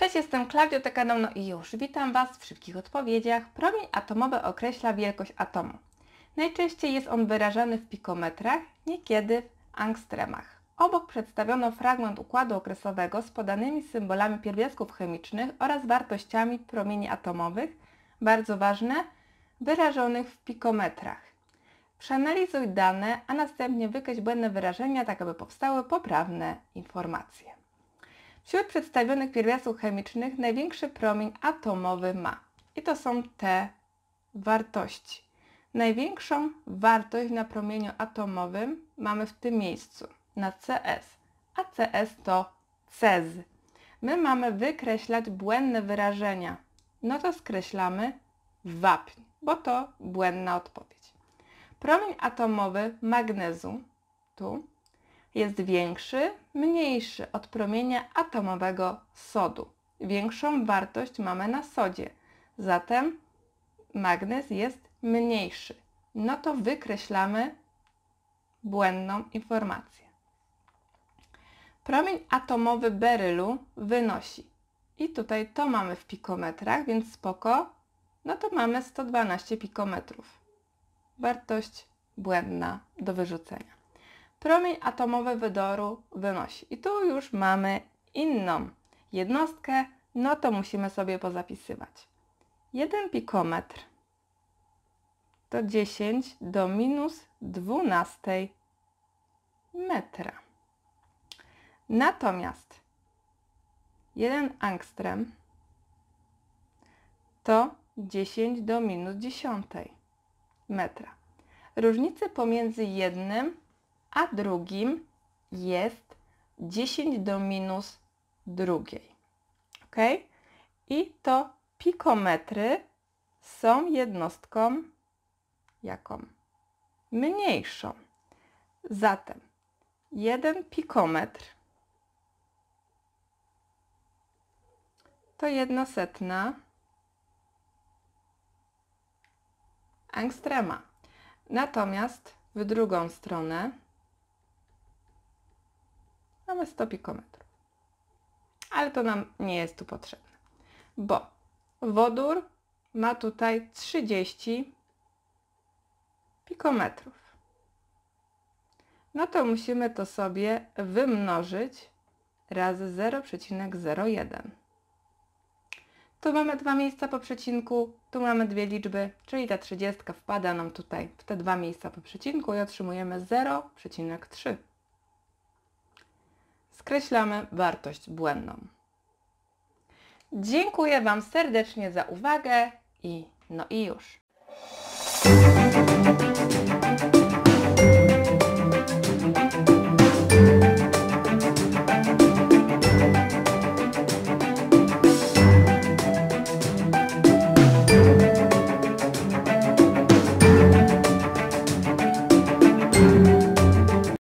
Cześć, jestem Klaudio, Tekanono i już. Witam Was w szybkich odpowiedziach. Promień atomowy określa wielkość atomu. Najczęściej jest on wyrażany w pikometrach, niekiedy w angstremach. Obok przedstawiono fragment układu okresowego z podanymi symbolami pierwiastków chemicznych oraz wartościami promieni atomowych, bardzo ważne, wyrażonych w pikometrach. Przeanalizuj dane, a następnie wykreś błędne wyrażenia, tak aby powstały poprawne informacje. Wśród przedstawionych pierwiastków chemicznych największy promień atomowy ma. I to są te wartości. Największą wartość na promieniu atomowym mamy w tym miejscu, na CS, a CS to CEZ. My mamy wykreślać błędne wyrażenia. No to skreślamy wapń, bo to błędna odpowiedź. Promień atomowy magnezu, tu, jest większy, mniejszy od promienia atomowego sodu. Większą wartość mamy na sodzie, zatem magnez jest mniejszy. No to wykreślamy błędną informację. Promień atomowy berylu wynosi, i tutaj to mamy w pikometrach, więc spoko, no to mamy 112 pikometrów. Wartość błędna do wyrzucenia promień atomowy wydoru wynosi. I tu już mamy inną jednostkę, no to musimy sobie pozapisywać. 1 pikometr to 10 do minus 12 metra. Natomiast 1 angstrem to 10 do minus 10 metra. Różnice pomiędzy jednym a drugim jest 10 do minus drugiej. Ok? I to pikometry są jednostką jaką? Mniejszą. Zatem jeden pikometr to jedna setna angstrema. Natomiast w drugą stronę mamy 100 pikometrów. Ale to nam nie jest tu potrzebne, bo wodór ma tutaj 30 pikometrów. No to musimy to sobie wymnożyć razy 0,01. Tu mamy dwa miejsca po przecinku, tu mamy dwie liczby, czyli ta 30 wpada nam tutaj w te dwa miejsca po przecinku i otrzymujemy 0,3 skreślamy wartość błędną. Dziękuję Wam serdecznie za uwagę i no i już.